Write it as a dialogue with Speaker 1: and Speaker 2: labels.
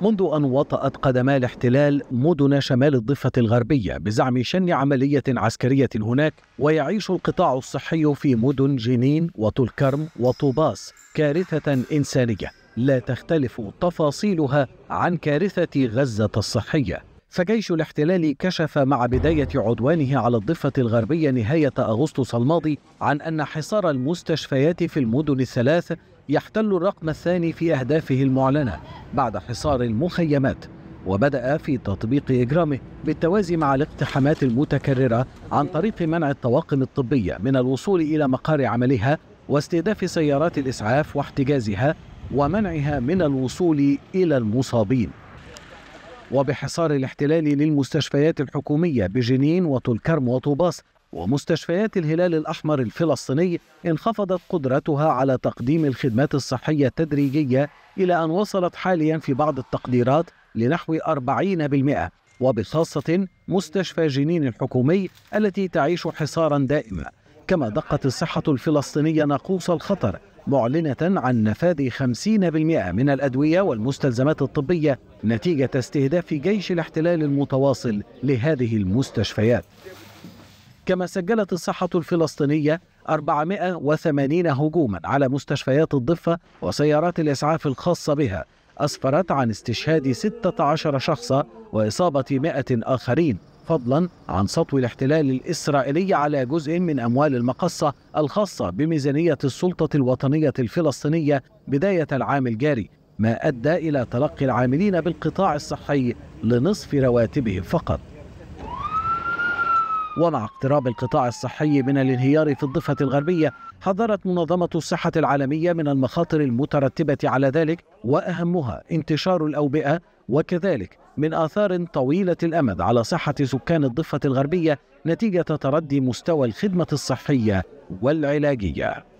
Speaker 1: منذ أن وطأت قدما الاحتلال مدن شمال الضفة الغربية بزعم شن عملية عسكرية هناك ويعيش القطاع الصحي في مدن جنين وتلكرم وطوباس كارثة إنسانية لا تختلف تفاصيلها عن كارثة غزة الصحية فجيش الاحتلال كشف مع بداية عدوانه على الضفة الغربية نهاية أغسطس الماضي عن أن حصار المستشفيات في المدن الثلاث يحتل الرقم الثاني في أهدافه المعلنة بعد حصار المخيمات وبدأ في تطبيق إجرامه بالتوازي مع الاقتحامات المتكررة عن طريق منع الطواقم الطبية من الوصول إلى مقر عملها واستهداف سيارات الإسعاف واحتجازها ومنعها من الوصول إلى المصابين وبحصار الاحتلال للمستشفيات الحكومية بجنين كرم وطوباس ومستشفيات الهلال الأحمر الفلسطيني انخفضت قدرتها على تقديم الخدمات الصحية التدريجية إلى أن وصلت حاليا في بعض التقديرات لنحو 40% وبخاصة مستشفى جنين الحكومي التي تعيش حصارا دائما كما دقت الصحة الفلسطينية ناقوس الخطر معلنة عن نفاذ 50% من الأدوية والمستلزمات الطبية نتيجة استهداف جيش الاحتلال المتواصل لهذه المستشفيات كما سجلت الصحة الفلسطينية 480 هجوما على مستشفيات الضفة وسيارات الإسعاف الخاصة بها أسفرت عن استشهاد 16 شخصا وإصابة 100 آخرين فضلا عن سطو الاحتلال الإسرائيلي على جزء من أموال المقصة الخاصة بميزانية السلطة الوطنية الفلسطينية بداية العام الجاري ما أدى إلى تلقي العاملين بالقطاع الصحي لنصف رواتبهم فقط ومع اقتراب القطاع الصحي من الانهيار في الضفة الغربية حذرت منظمة الصحة العالمية من المخاطر المترتبة على ذلك وأهمها انتشار الأوبئة وكذلك من آثار طويلة الأمد على صحة سكان الضفة الغربية نتيجة تردي مستوى الخدمة الصحية والعلاجية